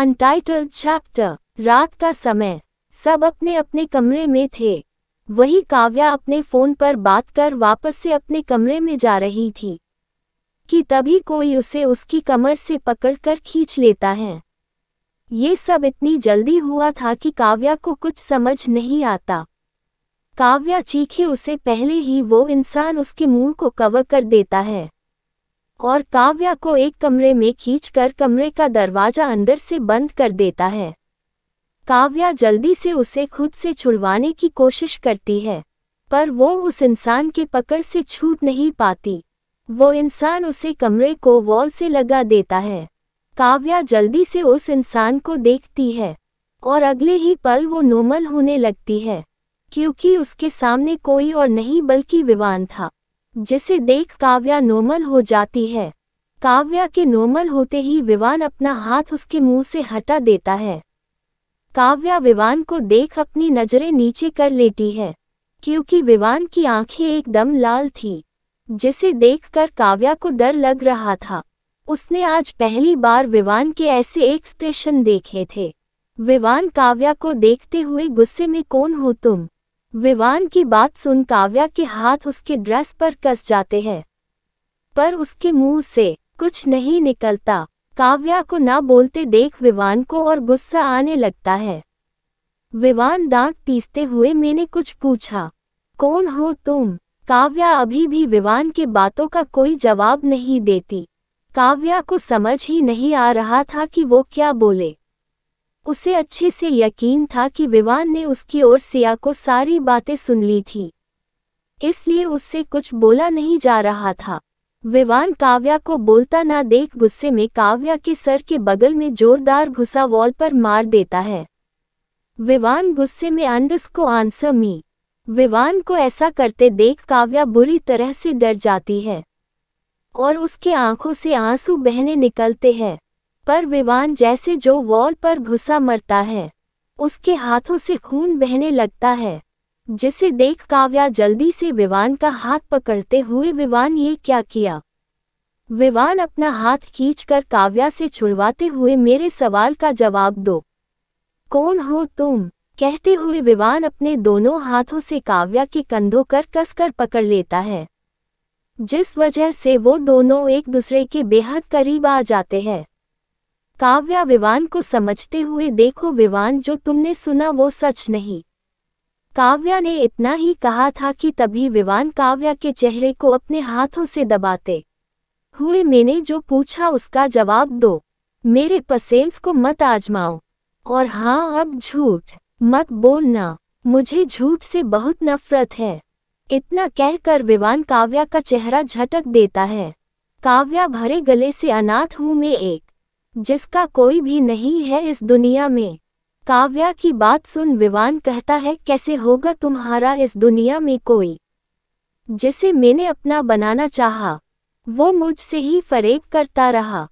Untitled chapter रात का समय सब अपने अपने कमरे में थे वही काव्या अपने फोन पर बात कर वापस से अपने कमरे में जा रही थी कि तभी कोई उसे उसकी कमर से पकड़कर खींच लेता है ये सब इतनी जल्दी हुआ था कि काव्या को कुछ समझ नहीं आता काव्या चीखे उसे पहले ही वो इंसान उसके मुंह को कवर कर देता है और काव्या को एक कमरे में खींचकर कमरे का दरवाजा अंदर से बंद कर देता है काव्या जल्दी से उसे खुद से छुड़वाने की कोशिश करती है पर वो उस इंसान के पकड़ से छूट नहीं पाती वो इंसान उसे कमरे को वॉल से लगा देता है काव्या जल्दी से उस इंसान को देखती है और अगले ही पल वो नोमल होने लगती है क्योंकि उसके सामने कोई और नहीं बल्कि विवान था जिसे देख काव्या नॉर्मल हो जाती है काव्या के नॉर्मल होते ही विवान अपना हाथ उसके मुंह से हटा देता है काव्या विवान को देख अपनी नजरें नीचे कर लेती है क्योंकि विवान की आंखें एकदम लाल थी जिसे देखकर काव्या को डर लग रहा था उसने आज पहली बार विवान के ऐसे एक्सप्रेशन देखे थे विवान काव्या को देखते हुए गुस्से में कौन हो तुम विवान की बात सुन काव्या के हाथ उसके ड्रेस पर कस जाते हैं पर उसके मुंह से कुछ नहीं निकलता काव्या को ना बोलते देख विवान को और गुस्सा आने लगता है विवान दांत पीसते हुए मैंने कुछ पूछा कौन हो तुम काव्या अभी भी विवान के बातों का कोई जवाब नहीं देती काव्या को समझ ही नहीं आ रहा था कि वो क्या बोले उसे अच्छे से यकीन था कि विवान ने उसकी ओर सिया को सारी बातें सुन ली थी इसलिए उससे कुछ बोला नहीं जा रहा था विवान काव्या को बोलता ना देख गुस्से में काव्या के सर के बगल में जोरदार घुसा वॉल पर मार देता है विवान गुस्से में अंडस को आंसर मी विवान को ऐसा करते देख काव्या बुरी तरह से डर जाती है और उसके आंखों से आंसू बहने निकलते हैं पर विवान जैसे जो वॉल पर घुसा मरता है उसके हाथों से खून बहने लगता है जिसे देख काव्या जल्दी से विवान का हाथ पकड़ते हुए विवान ये क्या किया विवान अपना हाथ खींचकर काव्या से छुड़वाते हुए मेरे सवाल का जवाब दो कौन हो तुम कहते हुए विवान अपने दोनों हाथों से काव्या के कंधों कर कसकर पकड़ लेता है जिस वजह से वो दोनों एक दूसरे के बेहद करीब आ जाते हैं काव्या विवान को समझते हुए देखो विवान जो तुमने सुना वो सच नहीं काव्या ने इतना ही कहा था कि तभी विवान काव्या के चेहरे को अपने हाथों से दबाते हुए मैंने जो पूछा उसका जवाब दो मेरे पसेंस को मत आजमाओ और हाँ अब झूठ मत बोलना मुझे झूठ से बहुत नफरत है इतना कहकर विवान काव्या का चेहरा झटक देता है काव्या भरे गले से अनाथ हूं मैं एक जिसका कोई भी नहीं है इस दुनिया में काव्या की बात सुन विवान कहता है कैसे होगा तुम्हारा इस दुनिया में कोई जिसे मैंने अपना बनाना चाहा वो मुझसे ही फरेब करता रहा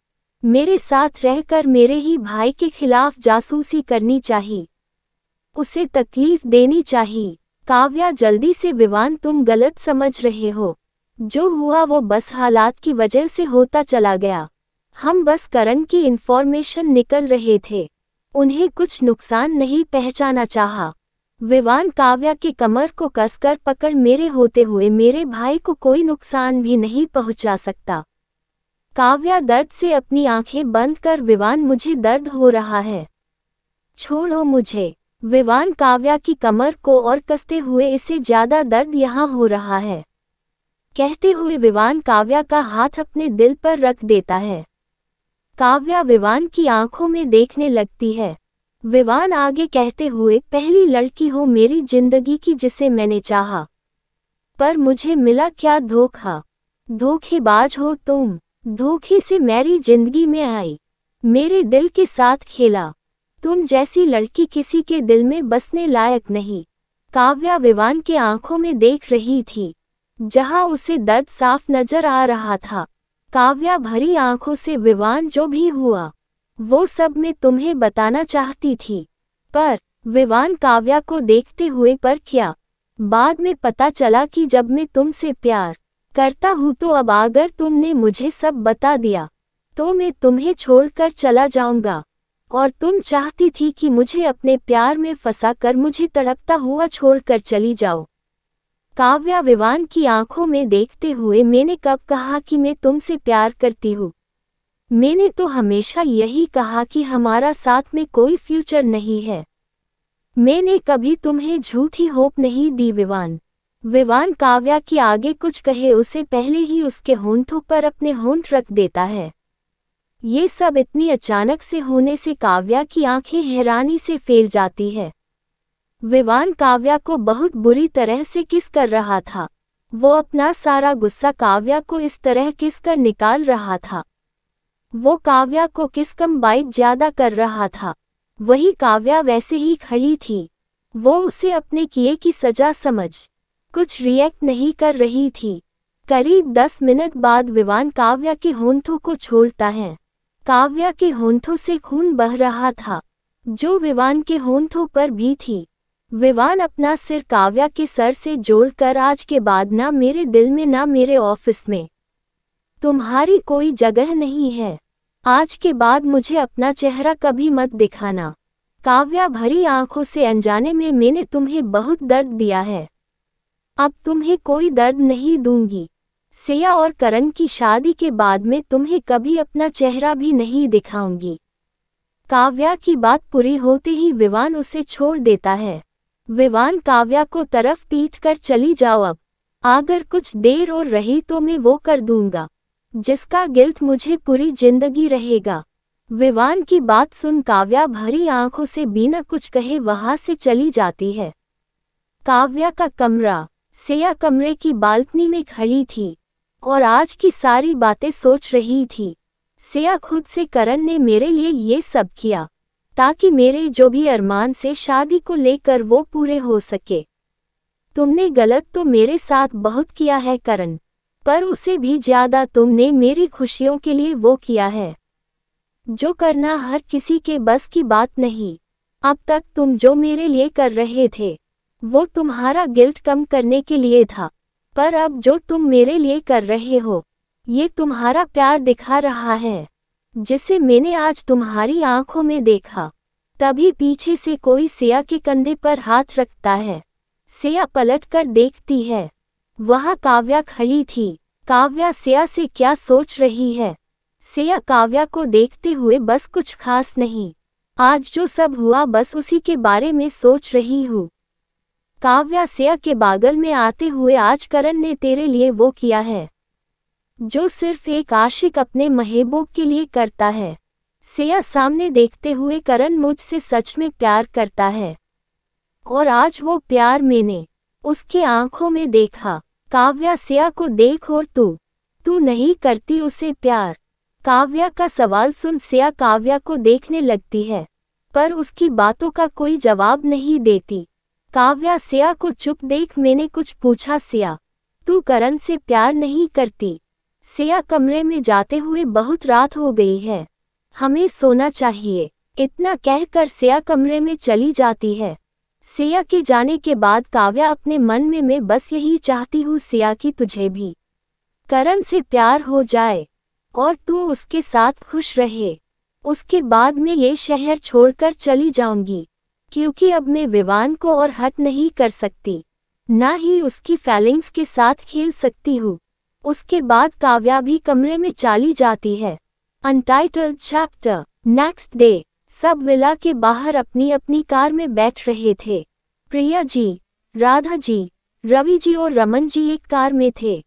मेरे साथ रहकर मेरे ही भाई के खिलाफ जासूसी करनी चाहिए उसे तकलीफ देनी चाहिए काव्या जल्दी से विवान तुम गलत समझ रहे हो जो हुआ वो बस हालात की वजह से होता चला गया हम बस करण की इन्फॉर्मेशन निकल रहे थे उन्हें कुछ नुकसान नहीं पहचाना चाहा। विवान काव्या के कमर को कसकर पकड़ मेरे होते हुए मेरे भाई को कोई नुकसान भी नहीं पहुंचा सकता काव्या दर्द से अपनी आंखें बंद कर विवान मुझे दर्द हो रहा है छोड़ो मुझे विवान काव्या की कमर को और कसते हुए इसे ज्यादा दर्द यहाँ हो रहा है कहते हुए विवान काव्या का हाथ अपने दिल पर रख देता है काव्या विवान की आंखों में देखने लगती है विवान आगे कहते हुए पहली लड़की हो मेरी जिंदगी की जिसे मैंने चाहा पर मुझे मिला क्या धोखा धोखेबाज हो तुम धोखे से मेरी जिंदगी में आई मेरे दिल के साथ खेला तुम जैसी लड़की किसी के दिल में बसने लायक नहीं काव्या विवान के आंखों में देख रही थी जहां उसे दर्द साफ नजर आ रहा था काव्या भरी आंखों से विवान जो भी हुआ वो सब मैं तुम्हें बताना चाहती थी पर विवान काव्या को देखते हुए पर क्या बाद में पता चला कि जब मैं तुमसे प्यार करता हूँ तो अब अगर तुमने मुझे सब बता दिया तो मैं तुम्हें छोड़कर चला जाऊंगा और तुम चाहती थी कि मुझे अपने प्यार में फंसा कर मुझे तड़पता हुआ छोड़कर चली जाओ काव्या विवान की आंखों में देखते हुए मैंने कब कहा कि मैं तुमसे प्यार करती हूँ मैंने तो हमेशा यही कहा कि हमारा साथ में कोई फ्यूचर नहीं है मैंने कभी तुम्हें झूठी होप नहीं दी विवान विवान काव्या के आगे कुछ कहे उसे पहले ही उसके होंठों पर अपने होंठ रख देता है ये सब इतनी अचानक से होने से काव्या की आंखें हैरानी से फैल जाती है विवान काव्या को बहुत बुरी तरह से किस कर रहा था वो अपना सारा गुस्सा काव्या को इस तरह किस कर निकाल रहा था वो काव्या को किस कम बाइट ज्यादा कर रहा था वही काव्या वैसे ही खड़ी थी वो उसे अपने किए की सजा समझ कुछ रिएक्ट नहीं कर रही थी करीब दस मिनट बाद विवान काव्या के होंठों को छोड़ता है काव्या के होंठों से खून बह रहा था जो विवान के होंठों पर भी थी विवान अपना सिर काव्या के सर से जोड़कर आज के बाद ना मेरे दिल में ना मेरे ऑफिस में तुम्हारी कोई जगह नहीं है आज के बाद मुझे अपना चेहरा कभी मत दिखाना काव्या भरी आंखों से अनजाने में मैंने तुम्हें बहुत दर्द दिया है अब तुम्हें कोई दर्द नहीं दूंगी सेया और करण की शादी के बाद में तुम्हें कभी अपना चेहरा भी नहीं दिखाऊंगी काव्या की बात पूरी होते ही विवान उसे छोड़ देता है विवान काव्या को तरफ पीट कर चली जाओ अब अगर कुछ देर और रही तो मैं वो कर दूंगा जिसका गिल्ट मुझे पूरी जिंदगी रहेगा विवान की बात सुन काव्या भरी आंखों से बिना कुछ कहे वहां से चली जाती है काव्या का कमरा सेया कमरे की बालकनी में खड़ी थी और आज की सारी बातें सोच रही थी सेया खुद से करण ने मेरे लिए ये सब किया ताकि मेरे जो भी अरमान से शादी को लेकर वो पूरे हो सके तुमने गलत तो मेरे साथ बहुत किया है करण पर उसे भी ज्यादा तुमने मेरी खुशियों के लिए वो किया है जो करना हर किसी के बस की बात नहीं अब तक तुम जो मेरे लिए कर रहे थे वो तुम्हारा गिल्ट कम करने के लिए था पर अब जो तुम मेरे लिए कर रहे हो ये तुम्हारा प्यार दिखा रहा है जिसे मैंने आज तुम्हारी आंखों में देखा तभी पीछे से कोई सिया के कंधे पर हाथ रखता है सिया पलट कर देखती है वह काव्या खड़ी थी काव्या सिया से क्या सोच रही है सिया काव्या को देखते हुए बस कुछ खास नहीं आज जो सब हुआ बस उसी के बारे में सोच रही हूँ काव्या सिया के बागल में आते हुए आज करण ने तेरे लिए वो किया है जो सिर्फ एक आशिक अपने महबूब के लिए करता है सेया सामने देखते हुए करण मुझसे सच में प्यार करता है और आज वो प्यार मैंने उसके आंखों में देखा काव्या सिया को देख और तू तू नहीं करती उसे प्यार काव्या का सवाल सुन सिया काव्या को देखने लगती है पर उसकी बातों का कोई जवाब नहीं देती काव्या सिया को चुप देख मैंने कुछ पूछा सिया तू करण से प्यार नहीं करती सेया कमरे में जाते हुए बहुत रात हो गई है हमें सोना चाहिए इतना कहकर सेया कमरे में चली जाती है सेया के जाने के बाद काव्या अपने मन में मैं बस यही चाहती हूँ सिया की तुझे भी करण से प्यार हो जाए और तू उसके साथ खुश रहे उसके बाद मैं ये शहर छोड़कर चली जाऊंगी क्योंकि अब मैं विवान को और हट नहीं कर सकती ना ही उसकी फैलिंग्स के साथ खेल सकती हूँ उसके बाद काव्या भी कमरे में चाली जाती है अनटाइटल चैप्टर नेक्स्ट डे सब विला के बाहर अपनी अपनी कार में बैठ रहे थे प्रिया जी राधा जी रवि जी और रमन जी एक कार में थे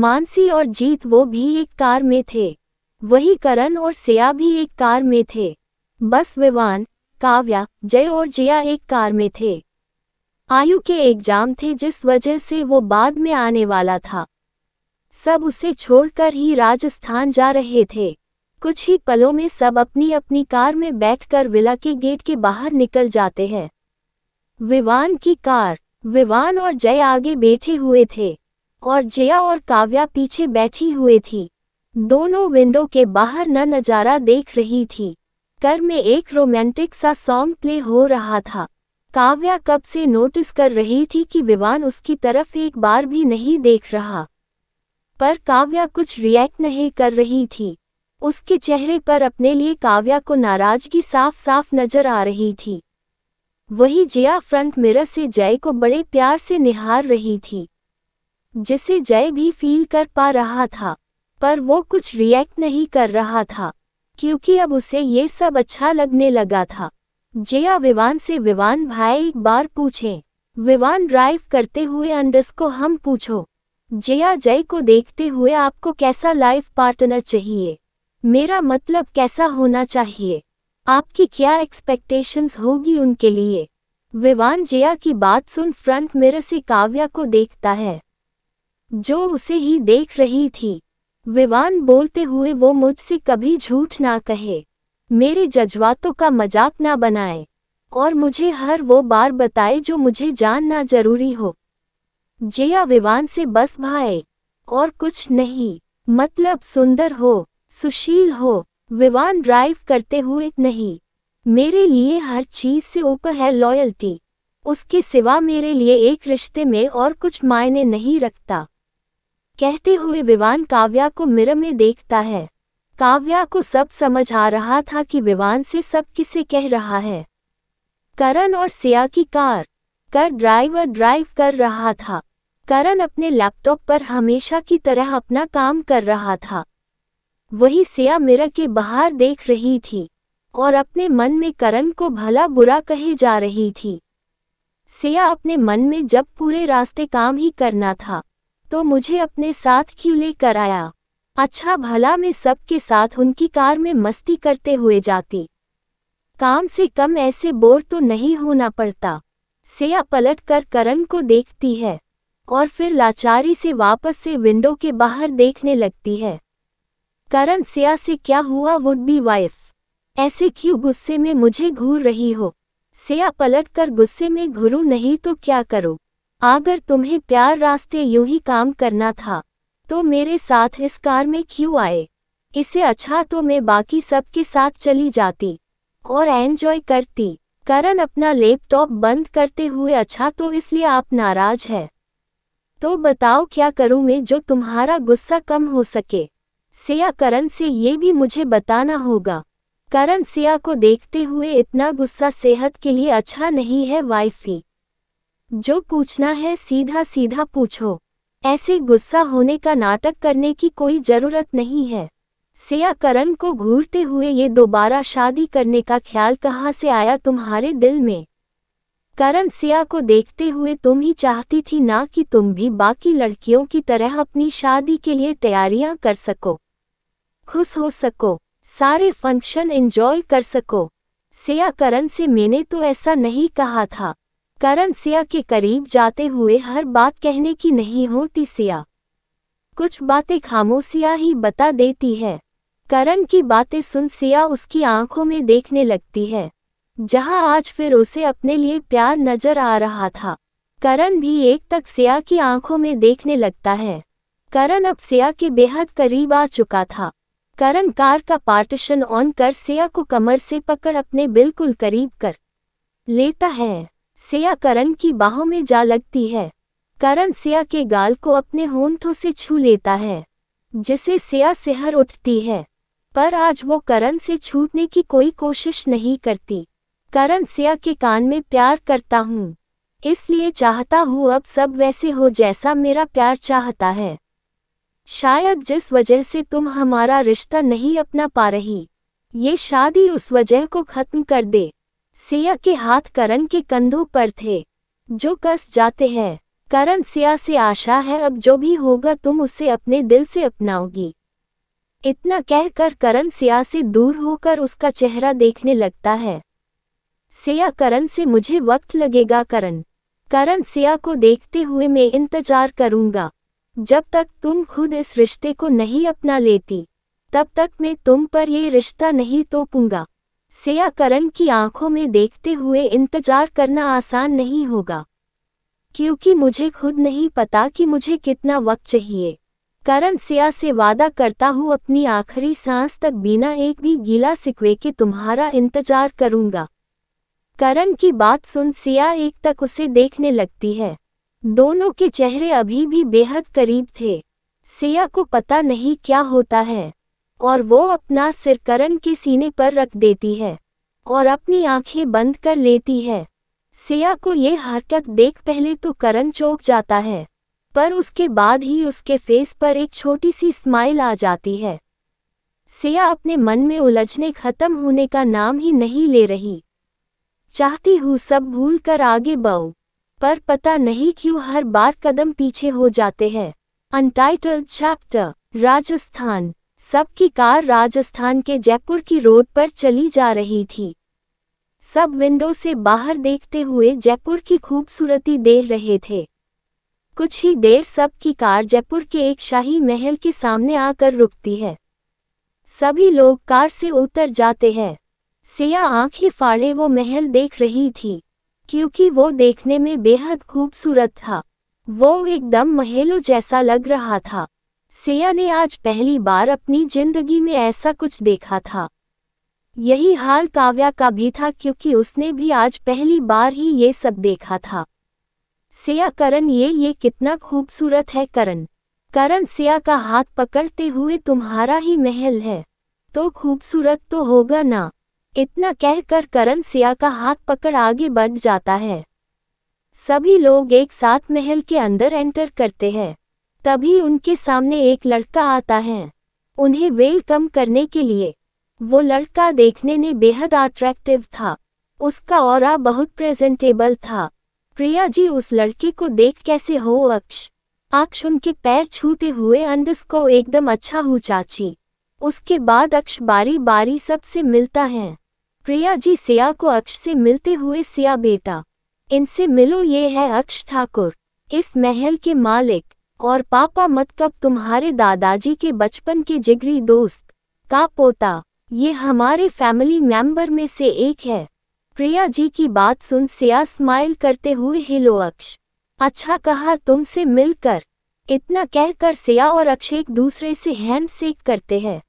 मानसी और जीत वो भी एक कार में थे वही करण और सिया भी एक कार में थे बस विवान काव्या जय और जया एक कार में थे आयु के एग्जाम थे जिस वजह से वो बाद में आने वाला था सब उसे छोड़कर ही राजस्थान जा रहे थे कुछ ही पलों में सब अपनी अपनी कार में बैठकर विला के गेट के बाहर निकल जाते हैं विवान की कार विवान और जय आगे बैठे हुए थे और जया और काव्या पीछे बैठी हुए थी दोनों विंडो के बाहर न नज़ारा देख रही थी कर में एक रोमांटिक सा सॉन्ग प्ले हो रहा था काव्या कब से नोटिस कर रही थी कि विवान उसकी तरफ एक बार भी नहीं देख रहा पर काव्या कुछ रिएक्ट नहीं कर रही थी उसके चेहरे पर अपने लिए काव्या को नाराजगी साफ साफ नजर आ रही थी वही जया फ्रंट मिरर से जय को बड़े प्यार से निहार रही थी जिसे जय भी फील कर पा रहा था पर वो कुछ रिएक्ट नहीं कर रहा था क्योंकि अब उसे ये सब अच्छा लगने लगा था जया विवान से विवान भाई एक बार पूछे विवान ड्राइव करते हुए अंडस को हम पूछो जया जय को देखते हुए आपको कैसा लाइफ पार्टनर चाहिए मेरा मतलब कैसा होना चाहिए आपकी क्या एक्सपेक्टेशंस होगी उनके लिए विवान जया की बात सुन फ्रंट मिरर से काव्या को देखता है जो उसे ही देख रही थी विवान बोलते हुए वो मुझसे कभी झूठ ना कहे मेरे जज्बातों का मजाक ना बनाए और मुझे हर वो बार बताए जो मुझे जानना जरूरी हो जया विवान से बस भाए और कुछ नहीं मतलब सुंदर हो सुशील हो विवान ड्राइव करते हुए नहीं मेरे लिए हर चीज से ऊपर है लॉयल्टी उसके सिवा मेरे लिए एक रिश्ते में और कुछ मायने नहीं रखता कहते हुए विवान काव्या को मिर में देखता है काव्या को सब समझ आ रहा था कि विवान से सब किसे कह रहा है करण और सिया की कार कर ड्राइवर ड्राइव कर रहा था करण अपने लैपटॉप पर हमेशा की तरह अपना काम कर रहा था वही सिया मिरर के बाहर देख रही थी और अपने मन में करण को भला बुरा कहे जा रही थी सिया अपने मन में जब पूरे रास्ते काम ही करना था तो मुझे अपने साथ क्यों लेकर आया अच्छा भला मैं सबके साथ उनकी कार में मस्ती करते हुए जाती काम से कम ऐसे बोर तो नहीं होना पड़ता सिया पलट कर करण को देखती है और फिर लाचारी से वापस से विंडो के बाहर देखने लगती है करण सिया से क्या हुआ वुड बी वाइफ ऐसे क्यों गुस्से में मुझे घूर रही हो सिया पलट कर गुस्से में घुरू नहीं तो क्या करो अगर तुम्हें प्यार रास्ते यूं ही काम करना था तो मेरे साथ इस कार में क्यों आए इसे अच्छा तो मैं बाकी सब के साथ चली जाती और एंजॉय करती करण अपना लैपटॉप बंद करते हुए अच्छा तो इसलिए आप नाराज है तो बताओ क्या करूं मैं जो तुम्हारा गुस्सा कम हो सके सिया करण से ये भी मुझे बताना होगा करण सिया को देखते हुए इतना गुस्सा सेहत के लिए अच्छा नहीं है वाइफी जो पूछना है सीधा सीधा पूछो ऐसे गुस्सा होने का नाटक करने की कोई जरूरत नहीं है सिया करण को घूरते हुए ये दोबारा शादी करने का ख्याल कहाँ से आया तुम्हारे दिल में करण सिया को देखते हुए तुम ही चाहती थी ना कि तुम भी बाकी लड़कियों की तरह अपनी शादी के लिए तैयारियां कर सको खुश हो सको सारे फंक्शन एंजॉय कर सको सिया करण से मैंने तो ऐसा नहीं कहा था करण सिया के करीब जाते हुए हर बात कहने की नहीं होती सिया कुछ बातें खामोशिया ही बता देती है करण की बातें सुन सिया उसकी आंखों में देखने लगती है जहां आज फिर उसे अपने लिए प्यार नजर आ रहा था करण भी एक तक सिया की आंखों में देखने लगता है करण अब सिया के बेहद करीब आ चुका था करण कार का पार्टीशन ऑन कर सिया को कमर से पकड़ अपने बिल्कुल करीब कर लेता है सिया करण की बाहों में जा लगती है करण सिया के गाल को अपने होंठों से छू लेता है जिसे सिया सिहर उठती है पर आज वो करण से छूटने की कोई कोशिश नहीं करती करण सिया के कान में प्यार करता हूँ इसलिए चाहता हूँ अब सब वैसे हो जैसा मेरा प्यार चाहता है शायद जिस वजह से तुम हमारा रिश्ता नहीं अपना पा रही ये शादी उस वजह को खत्म कर दे सिया के हाथ करण के कंधों पर थे जो कस जाते हैं करण सिया से आशा है अब जो भी होगा तुम उसे अपने दिल से अपनाओगी इतना कहकर करण सिया से दूर होकर उसका चेहरा देखने लगता है सेया करण से मुझे वक्त लगेगा करण करण सेया को देखते हुए मैं इंतजार करूंगा जब तक तुम खुद इस रिश्ते को नहीं अपना लेती तब तक मैं तुम पर ये रिश्ता नहीं तोपूंगा सेया करण की आंखों में देखते हुए इंतजार करना आसान नहीं होगा क्योंकि मुझे खुद नहीं पता कि मुझे कितना वक्त चाहिए करण सिया से वादा करता हूँ अपनी आखिरी सांस तक बिना एक भी गीला सिकवे के तुम्हारा इंतजार करूंगा करण की बात सुन सिया एक तक उसे देखने लगती है दोनों के चेहरे अभी भी बेहद करीब थे सिया को पता नहीं क्या होता है और वो अपना सिर करण के सीने पर रख देती है और अपनी आंखें बंद कर लेती है सिया को ये हरकत देख पहले तो करण चौंक जाता है पर उसके बाद ही उसके फेस पर एक छोटी सी स्माइल आ जाती है सिया अपने मन में उलझने खत्म होने का नाम ही नहीं ले रही चाहती हूँ सब भूल कर आगे बहु पर पता नहीं क्यों हर बार कदम पीछे हो जाते हैं अनटाइटल चैप्टर राजस्थान सबकी कार राजस्थान के जयपुर की रोड पर चली जा रही थी सब विंडो से बाहर देखते हुए जयपुर की खूबसूरती देख रहे थे कुछ ही देर सब की कार जयपुर के एक शाही महल के सामने आकर रुकती है सभी लोग कार से उतर जाते हैं सिया आंखें फाड़े वो महल देख रही थी क्योंकि वो देखने में बेहद खूबसूरत था वो एकदम महलों जैसा लग रहा था सिया ने आज पहली बार अपनी जिंदगी में ऐसा कुछ देखा था यही हाल काव्या का भी था क्योंकि उसने भी आज पहली बार ही ये सब देखा था सिया करण ये ये कितना खूबसूरत है करण करण सिया का हाथ पकड़ते हुए तुम्हारा ही महल है तो खूबसूरत तो होगा ना इतना कहकर करण सिया का हाथ पकड़ आगे बढ़ जाता है सभी लोग एक साथ महल के अंदर एंटर करते हैं तभी उनके सामने एक लड़का आता है उन्हें वेलकम करने के लिए वो लड़का देखने में बेहद अट्रैक्टिव था उसका और बहुत प्रेजेंटेबल था प्रिया जी उस लड़के को देख कैसे हो अक्ष अक्ष उनके पैर छूते हुए अंडस को एकदम अच्छा हूँ चाची उसके बाद अक्ष बारी बारी सबसे मिलता है प्रिया जी सिया को अक्ष से मिलते हुए सिया बेटा इनसे मिलो ये है अक्ष ठाकुर इस महल के मालिक और पापा मतकब तुम्हारे दादाजी के बचपन के जिगरी दोस्त का पोता ये हमारे फैमिली मेंबर में से एक है प्रिया जी की बात सुन सिया स्माइल करते हुए हिलो अक्ष अच्छा कहा तुमसे मिलकर इतना कहकर सिया और अक्षय एक दूसरे से हैंडशेक करते हैं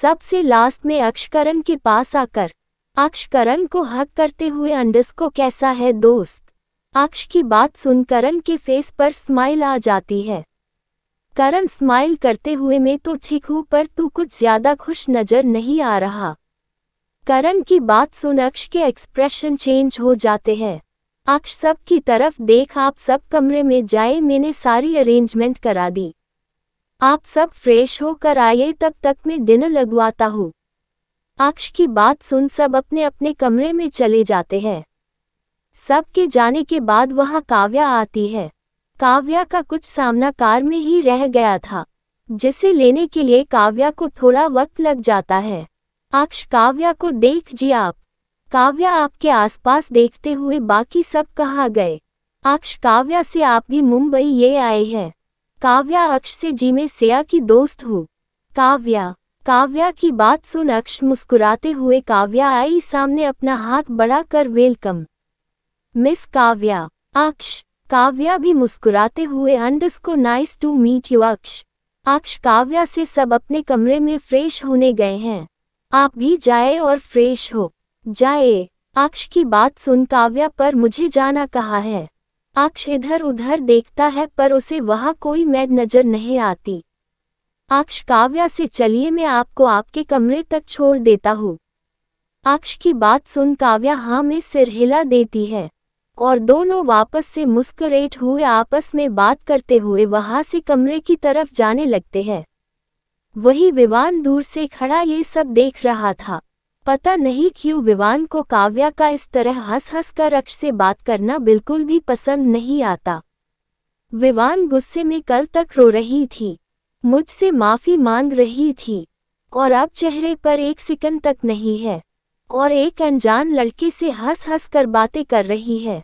सबसे लास्ट में अक्षकरण के पास आकर अक्षकरण को हक करते हुए अंडस को कैसा है दोस्त अक्ष की बात सुन करण के फेस पर स्माइल आ जाती है करण स्माइल करते हुए मैं तो ठीक हूँ पर तू कुछ ज्यादा खुश नजर नहीं आ रहा करण की बात सुन अक्ष के एक्सप्रेशन चेंज हो जाते हैं अक्ष सब की तरफ देख आप सब कमरे में जाए मैंने सारी अरेंजमेंट करा दी आप सब फ्रेश होकर आइए तब तक मैं डिनर लगवाता हूँ अक्ष की बात सुन सब अपने अपने कमरे में चले जाते हैं सब के जाने के बाद वहाँ काव्या आती है काव्या का कुछ सामना कार में ही रह गया था जिसे लेने के लिए काव्या को थोड़ा वक्त लग जाता है अक्ष काव्या को देख जी आप काव्या आपके आसपास देखते हुए बाकी सब कहा गए अक्ष काव्या से आप भी मुंबई ये आए हैं काव्या अक्ष से जी में सेया की दोस्त हूँ काव्या काव्या की बात सुन अक्ष मुस्कुराते हुए काव्या आई सामने अपना हाथ बढ़ा कर वेलकम मिस काव्या अक्ष काव्या भी मुस्कुराते हुए अंडस को नाइस टू मीट यू अक्ष अक्ष काव्या से सब अपने कमरे में फ्रेश होने गए हैं आप भी जाए और फ्रेश हो जाए अक्ष की बात सुन काव्या पर मुझे जाना कहा है अक्ष इधर उधर देखता है पर उसे वहां कोई मैद नजर नहीं आती अक्ष काव्या से चलिए मैं आपको आपके कमरे तक छोड़ देता हूँ अक्ष की बात सुन काव्या हाँ में सिर हिला देती है और दोनों वापस से मुस्करेट हुए आपस में बात करते हुए वहां से कमरे की तरफ जाने लगते हैं वही विवान दूर से खड़ा ये सब देख रहा था पता नहीं क्यों विवान को काव्या का इस तरह हंस हंस कर अक्ष से बात करना बिल्कुल भी पसंद नहीं आता विवान गुस्से में कल तक रो रही थी मुझसे माफ़ी मांग रही थी और अब चेहरे पर एक सिकंद तक नहीं है और एक अनजान लड़के से हंस हंस कर बातें कर रही है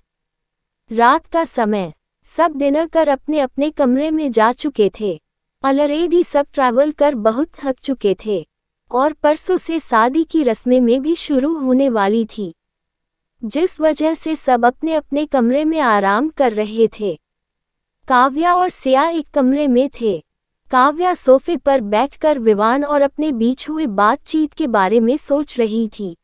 रात का समय सब डिनर कर अपने अपने कमरे में जा चुके थे अलरेडी सब ट्रैवल कर बहुत थक चुके थे और परसों से शादी की रस्में में भी शुरू होने वाली थी जिस वजह से सब अपने अपने कमरे में आराम कर रहे थे काव्या और सिया एक कमरे में थे काव्या सोफे पर बैठकर विवान और अपने बीच हुए बातचीत के बारे में सोच रही थी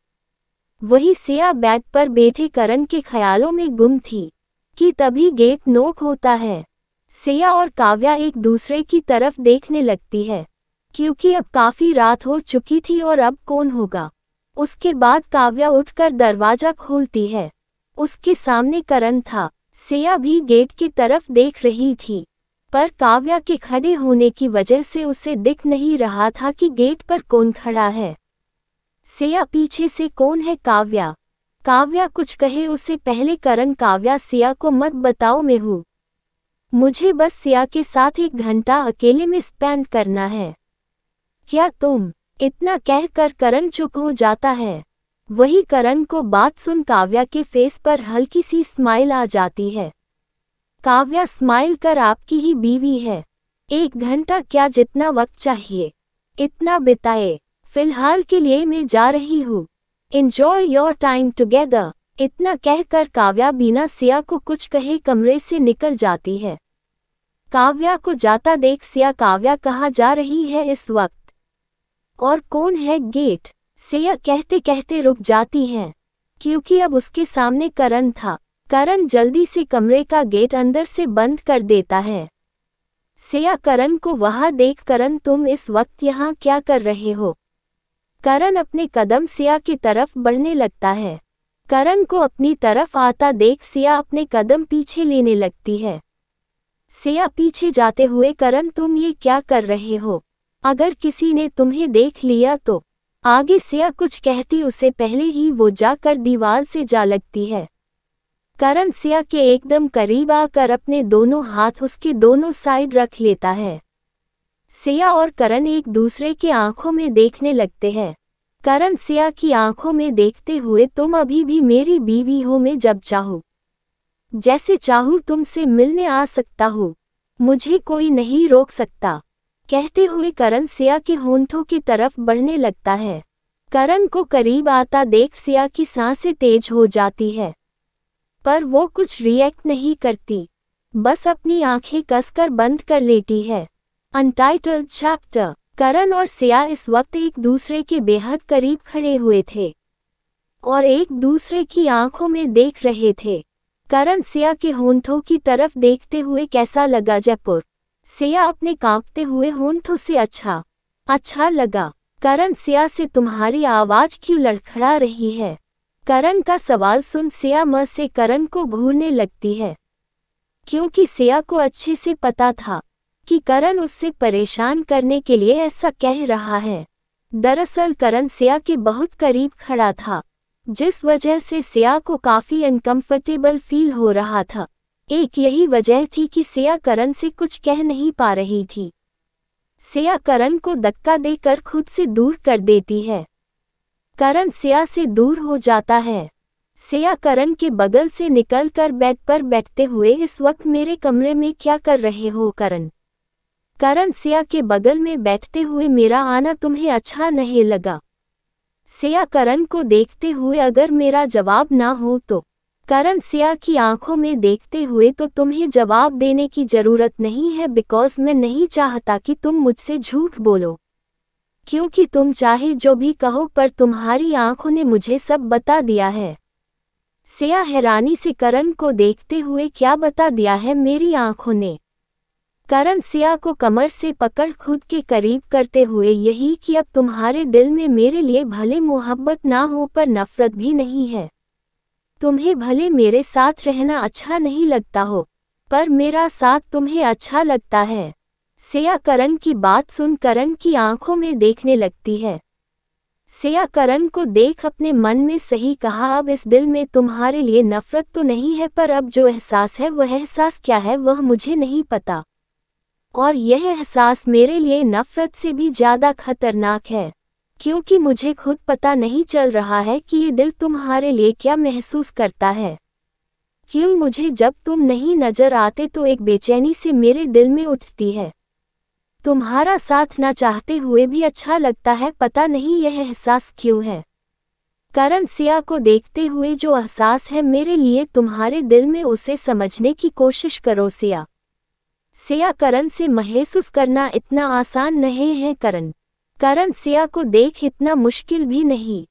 वही सिया बैग पर बैठे करण के ख्यालों में गुम थी कि तभी गेट नोक होता है सिया और काव्या एक दूसरे की तरफ देखने लगती है क्योंकि अब काफ़ी रात हो चुकी थी और अब कौन होगा उसके बाद काव्या उठकर दरवाज़ा खोलती है उसके सामने करण था सिया भी गेट की तरफ देख रही थी पर काव्या के खड़े होने की वजह से उसे दिख नहीं रहा था कि गेट पर कौन खड़ा है सिया पीछे से कौन है काव्या काव्या कुछ कहे उसे पहले करण काव्या सिया को मत बताओ मैं हूँ मुझे बस सिया के साथ एक घंटा अकेले में स्पेंड करना है क्या तुम इतना कह कर करण चुप हो जाता है वही करण को बात सुन काव्या के फेस पर हल्की सी स्माइल आ जाती है काव्या स्माइल कर आपकी ही बीवी है एक घंटा क्या जितना वक्त चाहिए इतना बिताए फिलहाल के लिए मैं जा रही हूँ इन्जॉय योर टाइम टुगेदर इतना कहकर काव्या बिना सिया को कुछ कहे कमरे से निकल जाती है काव्या को जाता देख सिया काव्या कहाँ जा रही है इस वक्त और कौन है गेट सेया कहते कहते रुक जाती हैं क्योंकि अब उसके सामने करण था करण जल्दी से कमरे का गेट अंदर से बंद कर देता है सेया करण को वहां देख करण तुम इस वक्त यहाँ क्या कर रहे हो करण अपने कदम सिया की तरफ बढ़ने लगता है करण को अपनी तरफ आता देख सिया अपने कदम पीछे लेने लगती है सिया पीछे जाते हुए करण तुम ये क्या कर रहे हो अगर किसी ने तुम्हें देख लिया तो आगे सिया कुछ कहती उसे पहले ही वो जाकर दीवार से जा लगती है करण सिया के एकदम करीब आकर अपने दोनों हाथ उसके दोनों साइड रख लेता है सिया और करण एक दूसरे के आंखों में देखने लगते हैं करण सिया की आंखों में देखते हुए तुम अभी भी मेरी बीवी हो मैं जब चाहो जैसे चाहूँ तुमसे मिलने आ सकता हूँ मुझे कोई नहीं रोक सकता कहते हुए करण सिया के होंठों की तरफ बढ़ने लगता है करण को करीब आता देख सिया की सांसें तेज हो जाती है पर वो कुछ रिएक्ट नहीं करती बस अपनी आंखें कसकर बंद कर लेती है अनटाइटल्ड चैप्टर करण और सिया इस वक्त एक दूसरे के बेहद करीब खड़े हुए थे और एक दूसरे की आंखों में देख रहे थे करण सिया के होंठों की तरफ देखते हुए कैसा लगा जयपुर सेया अपने कांपते हुए होंठों से अच्छा अच्छा लगा करण सिया से तुम्हारी आवाज क्यों लड़खड़ा रही है करण का सवाल सुन सिया म से करण को घूरने लगती है क्योंकि सिया को अच्छे से पता था कि करण उससे परेशान करने के लिए ऐसा कह रहा है दरअसल करण सिया के बहुत करीब खड़ा था जिस वजह से सिया को काफ़ी अनकंफर्टेबल फील हो रहा था एक यही वजह थी कि सेया करण से कुछ कह नहीं पा रही थी सेया करण को धक्का देकर खुद से दूर कर देती है करण सेया से दूर हो जाता है सेया करण के बगल से निकलकर बेड पर बैठते हुए इस वक्त मेरे कमरे में क्या कर रहे हो करण करण सेया के बगल में बैठते हुए मेरा आना तुम्हें अच्छा नहीं लगा सेया करण को देखते हुए अगर मेरा जवाब ना हो तो करण सिया की आंखों में देखते हुए तो तुम्हें जवाब देने की जरूरत नहीं है बिकॉज मैं नहीं चाहता कि तुम मुझसे झूठ बोलो क्योंकि तुम चाहे जो भी कहो पर तुम्हारी आंखों ने मुझे सब बता दिया है सिया हैरानी से करण को देखते हुए क्या बता दिया है मेरी आंखों ने करण सिया को कमर से पकड़ खुद के करीब करते हुए यही कि अब तुम्हारे दिल में मेरे लिए भले मोहब्बत ना हो पर नफरत भी नहीं है तुम्हें भले मेरे साथ रहना अच्छा नहीं लगता हो पर मेरा साथ तुम्हें अच्छा लगता है सेया करण की बात सुन करण की आंखों में देखने लगती है सेया करण को देख अपने मन में सही कहा अब इस दिल में तुम्हारे लिए नफरत तो नहीं है पर अब जो एहसास है वह एहसास क्या है वह मुझे नहीं पता और यह एहसास मेरे लिए नफरत से भी ज़्यादा खतरनाक है क्योंकि मुझे खुद पता नहीं चल रहा है कि ये दिल तुम्हारे लिए क्या महसूस करता है क्यों मुझे जब तुम नहीं नजर आते तो एक बेचैनी से मेरे दिल में उठती है तुम्हारा साथ ना चाहते हुए भी अच्छा लगता है पता नहीं यह एहसास क्यों है करण सिया को देखते हुए जो एहसास है मेरे लिए तुम्हारे दिल में उसे समझने की कोशिश करो सिया सिया करण से महसूस करना इतना आसान नहीं है करण करण सिया को देख इतना मुश्किल भी नहीं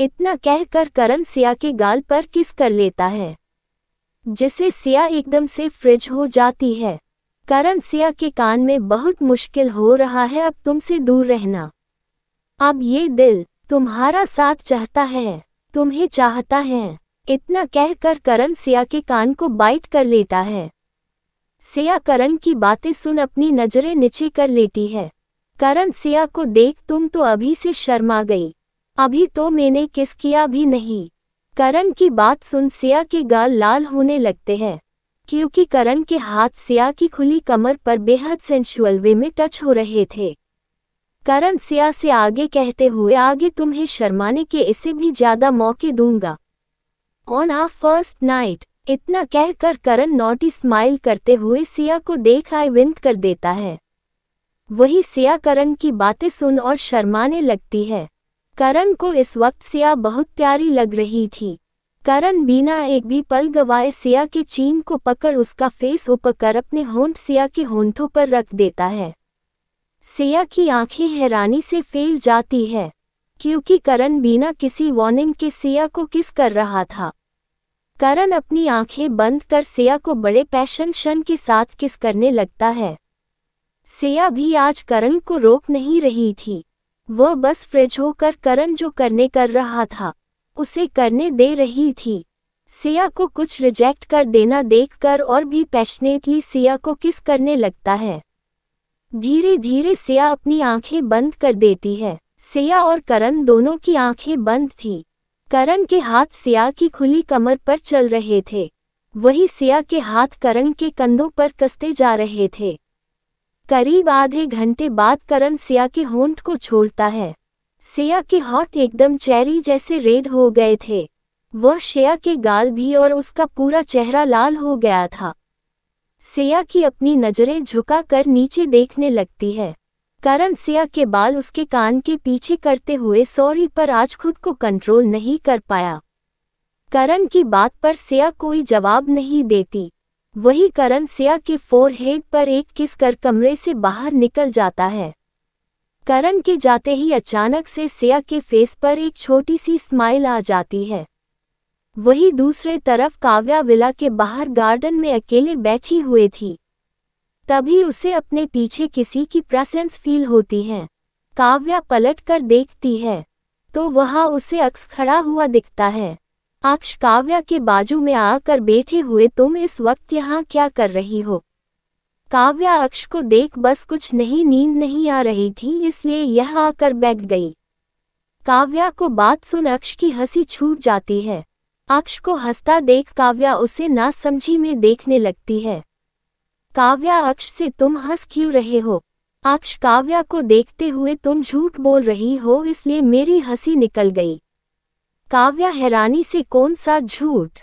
इतना कहकर करण सिया के गाल पर किस कर लेता है जिसे सिया एकदम से फ्रिज हो जाती है करण सिया के कान में बहुत मुश्किल हो रहा है अब तुमसे दूर रहना अब ये दिल तुम्हारा साथ चाहता है तुम्हें चाहता है इतना कहकर करण सिया के कान को बाइट कर लेता है सिया करण की बातें सुन अपनी नजरें नीचे कर लेती है करण सिया को देख तुम तो अभी से शर्मा गई अभी तो मैंने किस किया भी नहीं करण की बात सुन सिया के गाल लाल होने लगते हैं क्योंकि करण के हाथ सिया की खुली कमर पर बेहद सेंशुअल वे में टच हो रहे थे करण सिया से आगे कहते हुए आगे तुम्हें शर्माने के इसे भी ज्यादा मौके दूंगा ऑन आ फर्स्ट नाइट इतना कहकर करण नॉटी स्माइल करते हुए सिया को देख आई विंक कर देता है वही सिया करण की बातें सुन और शर्माने लगती है करण को इस वक्त सिया बहुत प्यारी लग रही थी करण बिना एक भी पल गवाए सिया के चीन को पकड़ उसका फेस उपकर अपने होंठ सिया के होंठों पर रख देता है सिया की आंखें हैरानी से फैल जाती है क्योंकि करण बिना किसी वार्निंग के सिया को किस कर रहा था करण अपनी आंखें बंद कर सिया को बड़े पैशन शन के साथ किस करने लगता है सेया भी आज करण को रोक नहीं रही थी वह बस फ्रिज होकर करण जो करने कर रहा था उसे करने दे रही थी सेया को कुछ रिजेक्ट कर देना देखकर और भी पैशनेटली सिया को किस करने लगता है धीरे धीरे सेया अपनी आंखें बंद कर देती है सेया और करण दोनों की आंखें बंद थी करण के हाथ सिया की खुली कमर पर चल रहे थे वही सिया के हाथ करण के कंधों पर कसते जा रहे थे करीब आधे घंटे बाद करण सिया के होंठ को छोड़ता है सिया के हॉट एकदम चेरी जैसे रेड हो गए थे वह शेया के गाल भी और उसका पूरा चेहरा लाल हो गया था सिया की अपनी नजरें झुकाकर नीचे देखने लगती है करण सिया के बाल उसके कान के पीछे करते हुए सॉरी पर आज खुद को कंट्रोल नहीं कर पाया करण की बात पर सिया कोई जवाब नहीं देती वही करण सिया के फोरहेड पर एक किस कर कमरे से बाहर निकल जाता है करण के जाते ही अचानक से सिया के फेस पर एक छोटी सी स्माइल आ जाती है वही दूसरे तरफ काव्या विला के बाहर गार्डन में अकेले बैठी हुए थी तभी उसे अपने पीछे किसी की प्रेसेंस फील होती है काव्या पलट कर देखती है तो वहाँ उसे अक्स खड़ा हुआ दिखता है आक्ष काव्या के बाजू में आकर बैठे हुए तुम इस वक्त यहाँ क्या कर रही हो काव्या अक्ष को देख बस कुछ नहीं नींद नहीं आ रही थी इसलिए यह आकर बैठ गई काव्या को बात सुन अक्ष की हंसी छूट जाती है अक्ष को हंसता देख काव्या उसे ना समझी में देखने लगती है काव्या अक्ष से तुम हंस क्यों रहे हो अक्ष काव्या को देखते हुए तुम झूठ बोल रही हो इसलिए मेरी हंसी निकल गई काव्या हैरानी से कौन सा झूठ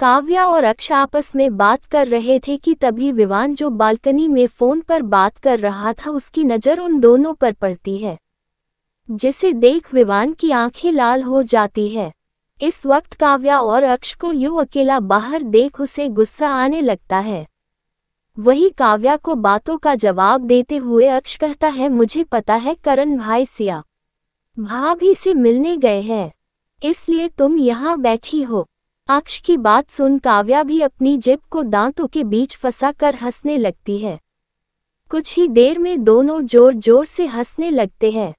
काव्या और अक्ष आपस में बात कर रहे थे कि तभी विवान जो बालकनी में फोन पर बात कर रहा था उसकी नज़र उन दोनों पर पड़ती है जिसे देख विवान की आंखें लाल हो जाती है इस वक्त काव्या और अक्ष को यूं अकेला बाहर देख उसे गुस्सा आने लगता है वही काव्या को बातों का जवाब देते हुए अक्ष कहता है मुझे पता है करण भाई सिया भाभी से मिलने गए हैं इसलिए तुम यहाँ बैठी हो अक्ष की बात सुन काव्या भी अपनी जिप को दांतों के बीच फंसा कर हंसने लगती है कुछ ही देर में दोनों जोर जोर से हंसने लगते हैं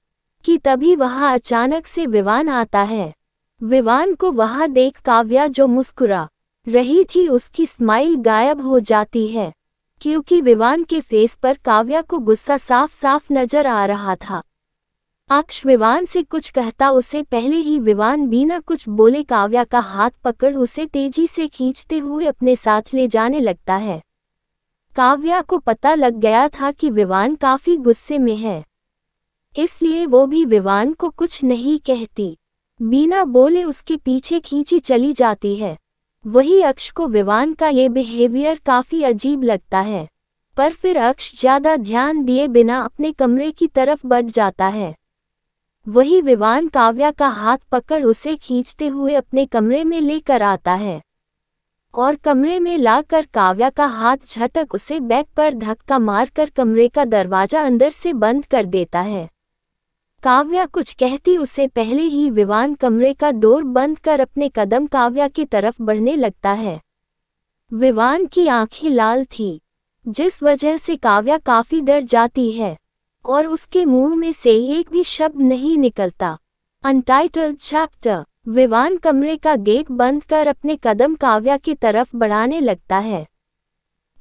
कि तभी वहाँ अचानक से विवान आता है विवान को वहाँ देख काव्या जो मुस्कुरा रही थी उसकी स्माइल गायब हो जाती है क्योंकि विवान के फेस पर काव्या को गुस्सा साफ साफ नजर आ रहा था अक्ष विवान से कुछ कहता उसे पहले ही विवान बिना कुछ बोले काव्या का हाथ पकड़ उसे तेजी से खींचते हुए अपने साथ ले जाने लगता है काव्या को पता लग गया था कि विवान काफी गुस्से में है इसलिए वो भी विवान को कुछ नहीं कहती बीना बोले उसके पीछे खींची चली जाती है वही अक्ष को विवान का ये बिहेवियर काफी अजीब लगता है पर फिर अक्ष ज्यादा ध्यान दिए बिना अपने कमरे की तरफ बढ़ जाता है वही विवान काव्या का हाथ पकड़ उसे खींचते हुए अपने कमरे में लेकर आता है और कमरे में लाकर काव्या का हाथ झटक उसे बैग पर धक्का मारकर कमरे का दरवाजा अंदर से बंद कर देता है काव्या कुछ कहती उसे पहले ही विवान कमरे का डोर बंद कर अपने कदम काव्या की तरफ बढ़ने लगता है विवान की आंखें लाल थी जिस वजह से काव्या काफी डर जाती है और उसके मुंह में से एक भी शब्द नहीं निकलता अनटाइटल्ड चैप्टर विवान कमरे का गेट बंद कर अपने कदम काव्या की तरफ बढ़ाने लगता है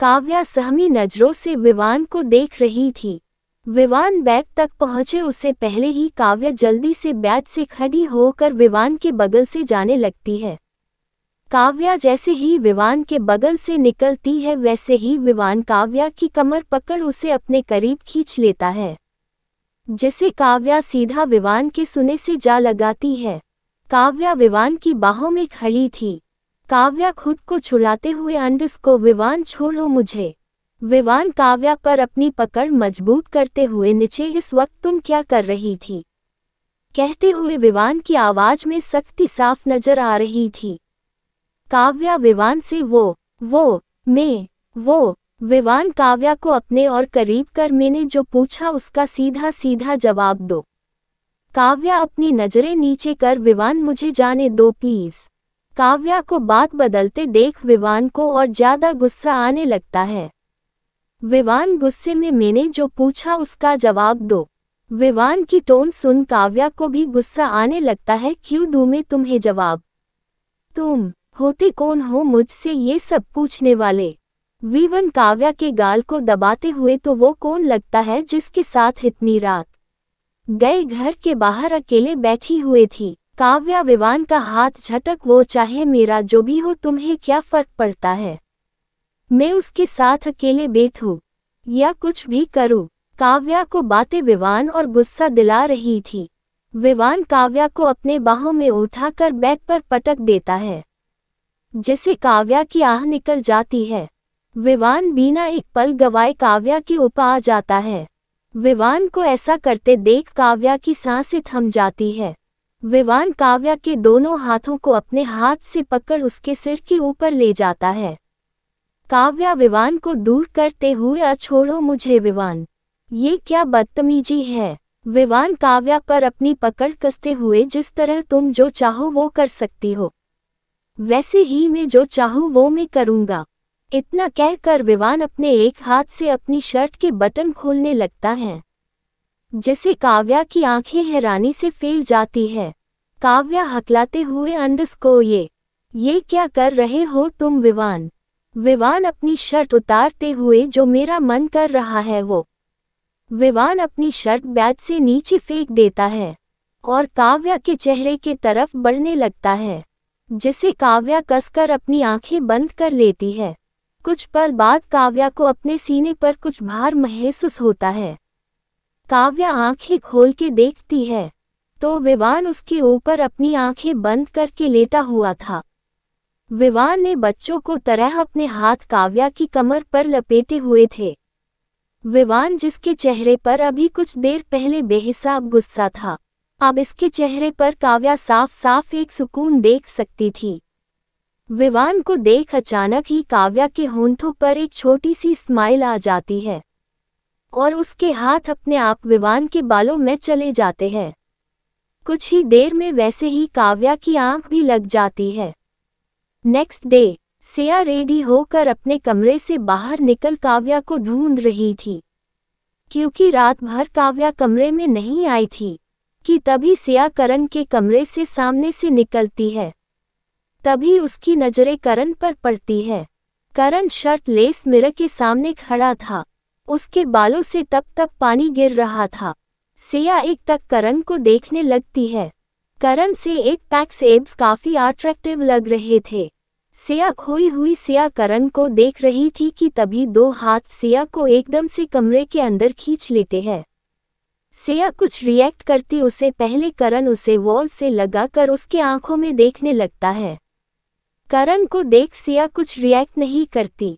काव्या सहमी नजरों से विवान को देख रही थी विवान बैग तक पहुंचे उससे पहले ही काव्या जल्दी से बैग से खड़ी होकर विवान के बगल से जाने लगती है काव्या जैसे ही विवान के बगल से निकलती है वैसे ही विवान काव्या की कमर पकड़ उसे अपने करीब खींच लेता है जिसे काव्या सीधा विवान के सुने से जा लगाती है काव्या विवान की बाहों में खड़ी थी काव्या खुद को छुड़ाते हुए अंडस को विवान छोड़ो मुझे विवान काव्या पर अपनी पकड़ मजबूत करते हुए नीचे इस वक्त तुम क्या कर रही थी कहते हुए विवान की आवाज में सख्ती साफ नजर आ रही थी काव्या विवान से वो वो मैं वो विवान काव्या को अपने और करीब कर मैंने जो पूछा उसका सीधा सीधा जवाब दो काव्या अपनी नजरें नीचे कर विवान मुझे जाने दो प्लीज काव्या को बात बदलते देख विवान को और ज्यादा गुस्सा आने लगता है विवान गुस्से में मैंने जो पूछा उसका जवाब दो विवान की टोन सुन काव्या को भी गुस्सा आने लगता है क्यों दूं मैं तुम्हें जवाब तुम होते कौन हो मुझसे ये सब पूछने वाले वीवन काव्या के गाल को दबाते हुए तो वो कौन लगता है जिसके साथ इतनी रात गए घर के बाहर अकेले बैठी हुए थी काव्या विवान का हाथ झटक वो चाहे मेरा जो भी हो तुम्हें क्या फर्क पड़ता है मैं उसके साथ अकेले बैठू या कुछ भी करूं काव्या को बातें विवान और गुस्सा दिला रही थी विवान काव्या को अपने बाहों में उठाकर बेड पर पटक देता है जिसे काव्या की आह निकल जाती है विवान बिना एक पल गवाए काव्या के ऊपर आ जाता है विवान को ऐसा करते देख काव्या की सांसें थम जाती है विवान काव्या के दोनों हाथों को अपने हाथ से पकड़ उसके सिर के ऊपर ले जाता है काव्या विवान को दूर करते हुए अछोड़ो मुझे विवान ये क्या बदतमीजी है विवान काव्या पर अपनी पकड़ कसते हुए जिस तरह तुम जो चाहो वो कर सकती हो वैसे ही मैं जो चाहूँ वो मैं करूँगा इतना कह कर विवान अपने एक हाथ से अपनी शर्ट के बटन खोलने लगता है जिसे काव्या की आंखें हैरानी से फैल जाती है काव्या हकलाते हुए अंदस को ये ये क्या कर रहे हो तुम विवान विवान अपनी शर्ट उतारते हुए जो मेरा मन कर रहा है वो विवान अपनी शर्ट बैग से नीचे फेंक देता है और काव्या के चेहरे के तरफ बढ़ने लगता है जिसे काव्या कसकर अपनी आंखें बंद कर लेती है कुछ पल बाद काव्या को अपने सीने पर कुछ भार महसूस होता है काव्या आंखें खोल के देखती है तो विवान उसके ऊपर अपनी आंखें बंद करके लेटा हुआ था विवान ने बच्चों को तरह अपने हाथ काव्या की कमर पर लपेटे हुए थे विवान जिसके चेहरे पर अभी कुछ देर पहले बेहिसाब गुस्सा था अब इसके चेहरे पर काव्या साफ साफ एक सुकून देख सकती थी विवान को देख अचानक ही काव्या के होंठों पर एक छोटी सी स्माइल आ जाती है और उसके हाथ अपने आप विवान के बालों में चले जाते हैं कुछ ही देर में वैसे ही काव्या की आंख भी लग जाती है नेक्स्ट डे सिया रेडी होकर अपने कमरे से बाहर निकल काव्या को ढूंढ रही थी क्योंकि रात भर काव्या कमरे में नहीं आई थी कि तभी सिया करण के कमरे से सामने से निकलती है तभी उसकी नज़रें करण पर पड़ती है करण शर्ट लेस मिरर के सामने खड़ा था उसके बालों से तब तक पानी गिर रहा था सिया एक तक करण को देखने लगती है करण से एक पैक्स एब्स काफी अट्रैक्टिव लग रहे थे सिया खोई हुई सिया करण को देख रही थी कि तभी दो हाथ सिया को एकदम से कमरे के अंदर खींच लेते हैं सेया कुछ रिएक्ट करती उसे पहले करण उसे वॉल से लगाकर उसके आंखों में देखने लगता है करण को देख सिया कुछ रिएक्ट नहीं करती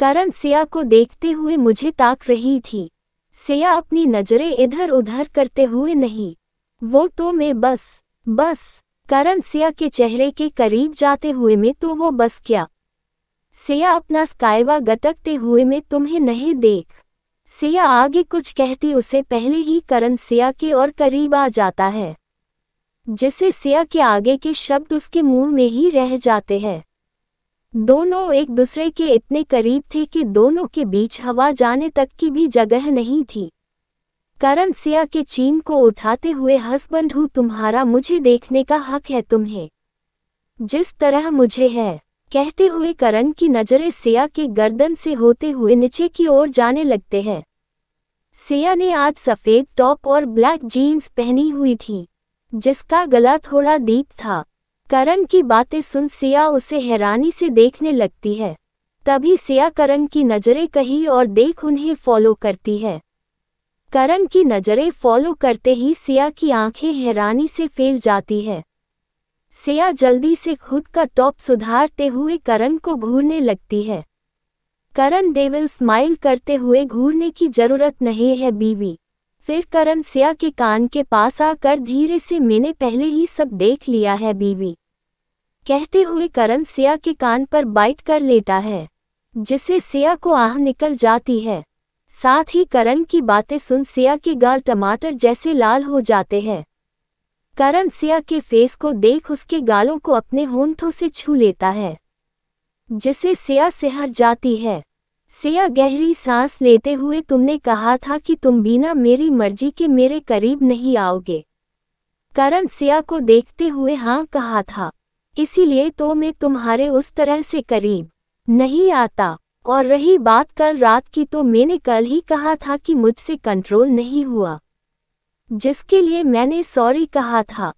करण सिया को देखते हुए मुझे ताक रही थी सिया अपनी नजरें इधर उधर करते हुए नहीं वो तो मैं बस बस करण सिया के चेहरे के करीब जाते हुए में तो वो बस क्या सिया अपना स्कायवा गटकते हुए में तुम्हें नहीं देख सिया आगे कुछ कहती उसे पहले ही करण सिया के और करीब आ जाता है जिसे सिया के आगे के शब्द उसके मुंह में ही रह जाते हैं दोनों एक दूसरे के इतने करीब थे कि दोनों के बीच हवा जाने तक की भी जगह नहीं थी करण सिया के चीन को उठाते हुए हस्बैंड हूँ तुम्हारा मुझे देखने का हक है तुम्हें जिस तरह मुझे है कहते हुए करण की नज़रें सिया के गर्दन से होते हुए नीचे की ओर जाने लगते हैं सिया ने आज सफ़ेद टॉप और ब्लैक जीन्स पहनी हुई थी जिसका गला थोड़ा दीप था करण की बातें सुन सिया उसे हैरानी से देखने लगती है तभी सिया करण की नज़रें कही और देख उन्हें फॉलो करती है करण की नज़रें फॉलो करते ही सिया की आंखें हैरानी से फैल जाती है सेया जल्दी से खुद का टॉप सुधारते हुए करण को घूरने लगती है करण देवल स्माइल करते हुए घूरने की जरूरत नहीं है बीवी फिर करण सिया के कान के पास आकर धीरे से मैंने पहले ही सब देख लिया है बीवी कहते हुए करण सिया के कान पर बाइट कर लेता है जिससे सिया को आह निकल जाती है साथ ही करण की बातें सुन सिया के गाल टमाटर जैसे लाल हो जाते हैं करण सिया के फेस को देख उसके गालों को अपने होंठों से छू लेता है जिसे सिया सिहर जाती है सिया गहरी सांस लेते हुए तुमने कहा था कि तुम बिना मेरी मर्जी के मेरे करीब नहीं आओगे करण सिया को देखते हुए हाँ कहा था इसीलिए तो मैं तुम्हारे उस तरह से करीब नहीं आता और रही बात कल रात की तो मैंने कल ही कहा था कि मुझसे कंट्रोल नहीं हुआ जिसके लिए मैंने सॉरी कहा था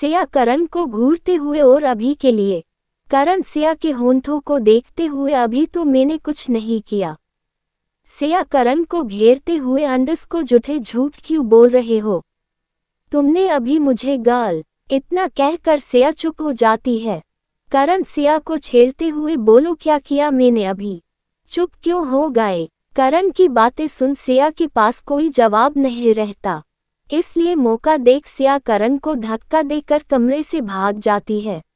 सिया करण को घूरते हुए और अभी के लिए करण सिया के होंठों को देखते हुए अभी तो मैंने कुछ नहीं किया सिया करण को घेरते हुए अंडस को जुठे झूठ क्यों बोल रहे हो तुमने अभी मुझे गाल इतना कहकर सिया चुप हो जाती है करण सिया को छेलते हुए बोलो क्या किया मैंने अभी चुप क्यों हो गए करण की बातें सुन सिया के पास कोई जवाब नहीं रहता इसलिए मौका देख सिया करण को धक्का देकर कमरे से भाग जाती है